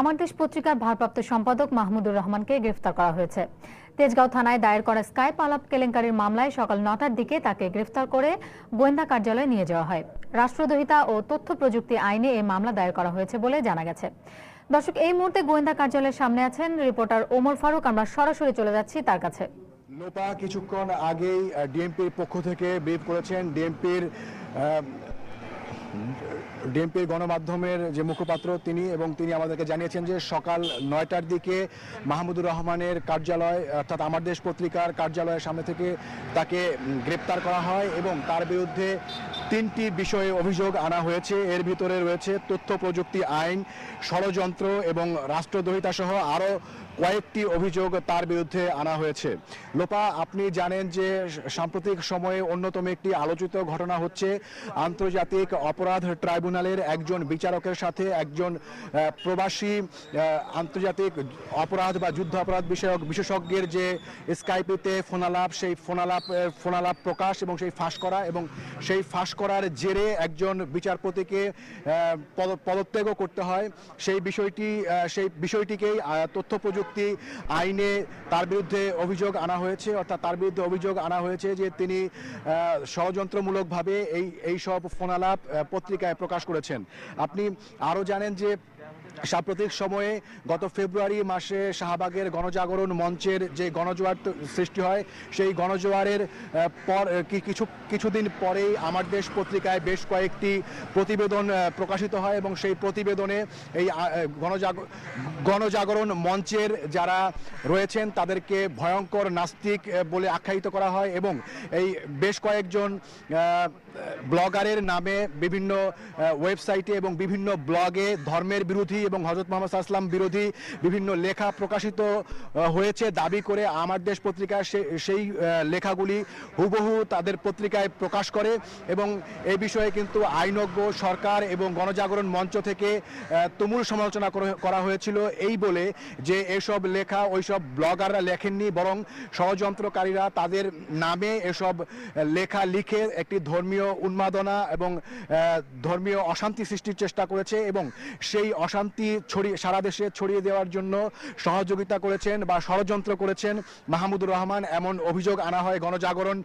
আমার দেশ পত্রিকার ভারপ্রাপ্ত সম্পাদক মাহমুদুর রহমানকে গ্রেফতার করা হয়েছে তেজগাঁও থানায় দায়ের করা স্কাইপ আলাপ কেলেঙ্কারির মামলায় সকাল নটার দিকে তাকে গ্রেফতার করে গোয়েন্দা কার্যালয়ে নিয়ে যাওয়া হয় রাষ্ট্রদ্রোহিতা ও তথ্য প্রযুক্তি আইনে এই মামলা দায়ের করা হয়েছে বলে জানা গেছে দর্শক এই মুহূর্তে গোয়েন্দা কার্যালয়ের সামনে আছেন রিপোর্টার ওমর ফারুক আমরা সরাসরি চলে যাচ্ছি তার কাছে লোপা কিছুক্ষণ আগেই ডিএমপির পক্ষ থেকে ব্রিফ করেছেন ডিএমপির ডিএমপির গণমাধ্যমের যে মুখপাত্র তিনি এবং তিনি আমাদেরকে জানিয়েছেন যে সকাল নয়টার দিকে মাহমুদুর রহমানের কার্যালয় অর্থাৎ আমার দেশ পত্রিকার কার্যালয়ের সামনে থেকে তাকে গ্রেপ্তার করা হয় এবং তার বিরুদ্ধে তিনটি বিষয়ে অভিযোগ আনা হয়েছে এর ভিতরে রয়েছে তথ্য প্রযুক্তি আইন ষড়যন্ত্র এবং রাষ্ট্রদ্রোহিতা সহ আরও কয়েকটি অভিযোগ তার বিরুদ্ধে আনা হয়েছে লোপা আপনি জানেন যে সাম্প্রতিক সময়ে অন্যতম একটি আলোচিত ঘটনা হচ্ছে আন্তর্জাতিক অপরাধ ট্রাইব্যুনাল ট্রাইব্যুনালের একজন বিচারকের সাথে একজন প্রবাসী আন্তর্জাতিক অপরাধ বা যুদ্ধ অপরাধ বিষয়ক বিশেষজ্ঞের যে স্কাইপিতে ফোনালাপ সেই ফোনালাপ ফোনালাপ প্রকাশ এবং সেই ফাঁস করা এবং সেই ফাঁস করার জেরে একজন বিচারপতিকে পদত্যাগও করতে হয় সেই বিষয়টি সেই বিষয়টিকেই তথ্য প্রযুক্তি আইনে তার বিরুদ্ধে অভিযোগ আনা হয়েছে অর্থাৎ তার বিরুদ্ধে অভিযোগ আনা হয়েছে যে তিনি ষড়যন্ত্রমূলকভাবে এই এই সব ফোনালাপ পত্রিকায় প্রকাশ করেছেন আপনি আরও জানেন যে সাম্প্রতিক সময়ে গত ফেব্রুয়ারি মাসে শাহবাগের গণজাগরণ মঞ্চের যে গণজোয়ার সৃষ্টি হয় সেই গণজোয়ারের পর কিছু কিছুদিন পরেই আমার দেশ পত্রিকায় বেশ কয়েকটি প্রতিবেদন প্রকাশিত হয় এবং সেই প্রতিবেদনে এই গণজাগর গণজাগরণ মঞ্চের যারা রয়েছেন তাদেরকে ভয়ঙ্কর নাস্তিক বলে আখ্যায়িত করা হয় এবং এই বেশ কয়েকজন ব্লগারের নামে বিভিন্ন ওয়েবসাইটে এবং বিভিন্ন ব্লগে ধর্মের বিরোধী বিরোধী এবং হজরত মোহাম্মদ আসলাম বিরোধী বিভিন্ন লেখা প্রকাশিত হয়েছে দাবি করে আমার দেশ পত্রিকা সেই লেখাগুলি হুবহু তাদের পত্রিকায় প্রকাশ করে এবং এ বিষয়ে কিন্তু আইনজ্ঞ সরকার এবং গণজাগরণ মঞ্চ থেকে তুমুল সমালোচনা করা হয়েছিল এই বলে যে এসব লেখা ওইসব ব্লগাররা লেখেননি বরং ষড়যন্ত্রকারীরা তাদের নামে এসব লেখা লিখে একটি ধর্মীয় উন্মাদনা এবং ধর্মীয় অশান্তি সৃষ্টির চেষ্টা করেছে এবং সেই অশান্তি শান্তি ছড়িয়ে সারা দেশে ছড়িয়ে দেওয়ার জন্য সহযোগিতা করেছেন বা ষড়যন্ত্র করেছেন মাহমুদুর রহমান এমন অভিযোগ আনা হয় গণজাগরণ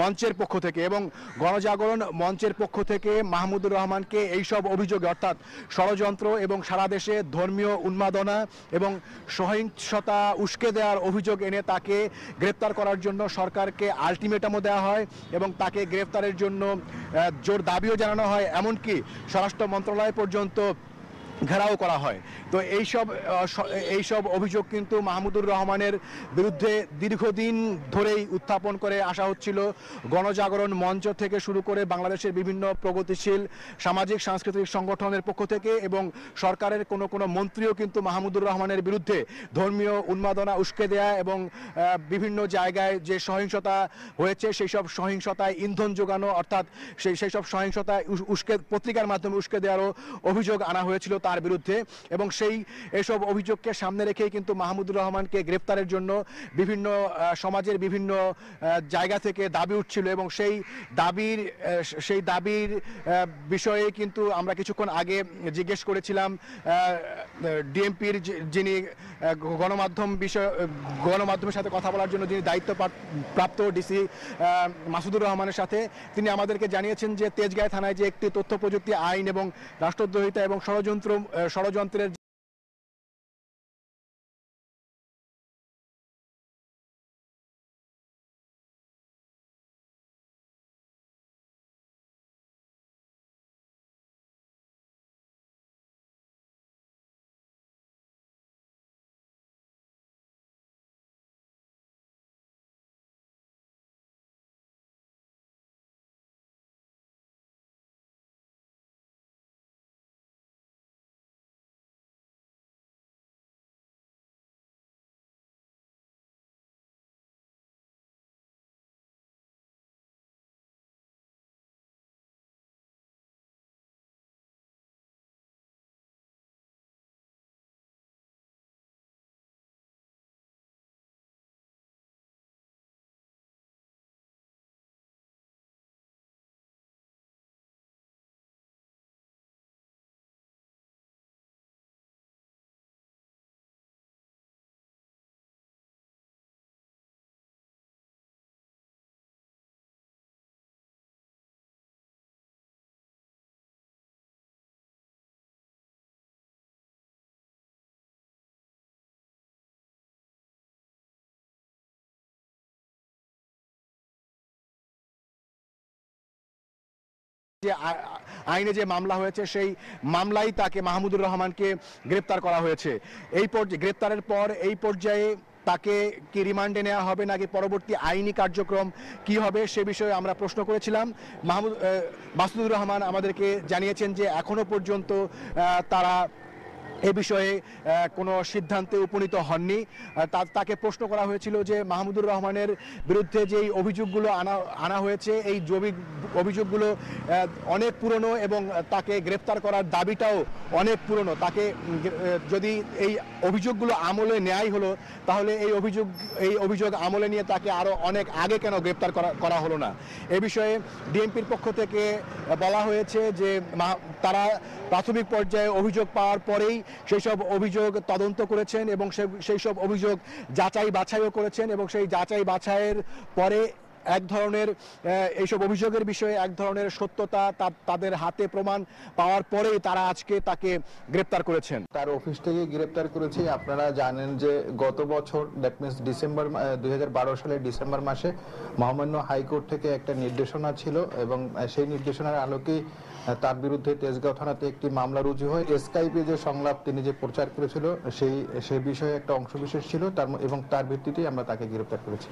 মঞ্চের পক্ষ থেকে এবং গণজাগরণ মঞ্চের পক্ষ থেকে মাহমুদুর রহমানকে এইসব অভিযোগে অর্থাৎ ষড়যন্ত্র এবং সারা দেশে ধর্মীয় উন্মাদনা এবং সহিংসতা উস্কে দেওয়ার অভিযোগ এনে তাকে গ্রেপ্তার করার জন্য সরকারকে আলটিমেটামও দেওয়া হয় এবং তাকে গ্রেপ্তারের জন্য জোর দাবিও জানানো হয় এমনকি স্বরাষ্ট্র মন্ত্রণালয় পর্যন্ত ঘেরাও করা হয় তো এইসব এইসব অভিযোগ কিন্তু মাহমুদুর রহমানের বিরুদ্ধে দীর্ঘদিন ধরেই উত্থাপন করে আসা হচ্ছিল গণজাগরণ মঞ্চ থেকে শুরু করে বাংলাদেশের বিভিন্ন প্রগতিশীল সামাজিক সাংস্কৃতিক সংগঠনের পক্ষ থেকে এবং সরকারের কোনো কোনো মন্ত্রীও কিন্তু মাহমুদুর রহমানের বিরুদ্ধে ধর্মীয় উন্মাদনা উস্কে দেয়া এবং বিভিন্ন জায়গায় যে সহিংসতা হয়েছে সেই সব সহিংসতায় ইন্ধন যোগানো অর্থাৎ সেই সেই সব সহিংসতায় উস্কে পত্রিকার মাধ্যমে উস্কে দেওয়ারও অভিযোগ আনা হয়েছিল তার বিরুদ্ধে এবং সেই এসব অভিযোগকে সামনে রেখেই কিন্তু মাহমুদুর রহমানকে গ্রেপ্তারের জন্য বিভিন্ন সমাজের বিভিন্ন জায়গা থেকে দাবি উঠছিল এবং সেই দাবির সেই দাবির বিষয়ে কিন্তু আমরা কিছুক্ষণ আগে জিজ্ঞেস করেছিলাম ডিএমপির যিনি গণমাধ্যম বিষয় গণমাধ্যমের সাথে কথা বলার জন্য যিনি দায়িত্ব প্রাপ্ত ডিসি মাসুদুর রহমানের সাথে তিনি আমাদেরকে জানিয়েছেন যে তেজগাঁয় থানায় যে একটি তথ্য প্রযুক্তি আইন এবং রাষ্ট্রদ্রোহিতা এবং ষড়যন্ত্র ষড়যন্ত্রের যে আইনে যে মামলা হয়েছে সেই মামলাই তাকে মাহমুদুর রহমানকে গ্রেপ্তার করা হয়েছে এই পর্যায়ে গ্রেপ্তারের পর এই পর্যায়ে তাকে কি রিমান্ডে নেওয়া হবে নাকি পরবর্তী আইনি কার্যক্রম কি হবে সে বিষয়ে আমরা প্রশ্ন করেছিলাম মাহমুদ মাসুদুর রহমান আমাদেরকে জানিয়েছেন যে এখনো পর্যন্ত তারা এ বিষয়ে কোনো সিদ্ধান্তে উপনীত হননি তাকে প্রশ্ন করা হয়েছিল যে মাহমুদুর রহমানের বিরুদ্ধে যেই অভিযোগগুলো আনা আনা হয়েছে এই জবি অভিযোগগুলো অনেক পুরনো এবং তাকে গ্রেপ্তার করার দাবিটাও অনেক পুরনো তাকে যদি এই অভিযোগগুলো আমলে নেয়াই হলো তাহলে এই অভিযোগ এই অভিযোগ আমলে নিয়ে তাকে আরও অনেক আগে কেন গ্রেপ্তার করা করা হলো না এ বিষয়ে ডিএমপির পক্ষ থেকে বলা হয়েছে যে তারা প্রাথমিক পর্যায়ে অভিযোগ পাওয়ার পরেই সেই সব অভিযোগ তদন্ত করেছেন এবং সেই সব অভিযোগ যাচাই বাছাইও করেছেন এবং সেই যাচাই বাছাইয়ের পরে এক ধরনের এইসব অভিযোগের বিষয়ে এক ধরনের সত্যতা তাদের হাতে প্রমাণ পাওয়ার পরেই তারা আজকে তাকে গ্রেপ্তার করেছেন তার অফিস থেকে গ্রেপ্তার করেছে আপনারা জানেন যে গত বছর দ্যাট মিনস ডিসেম্বর দুই সালের ডিসেম্বর মাসে মহামান্য হাইকোর্ট থেকে একটা নির্দেশনা ছিল এবং সেই নির্দেশনার আলোকেই তার বিরুদ্ধে তেজগাঁও থানাতে একটি মামলা রুজু হয় স্কাইপে যে সংলাপ তিনি যে প্রচার করেছিল সেই সে বিষয়ে একটা অংশবিশেষ ছিল তার এবং তার ভিত্তিতেই আমরা তাকে গ্রেপ্তার করেছি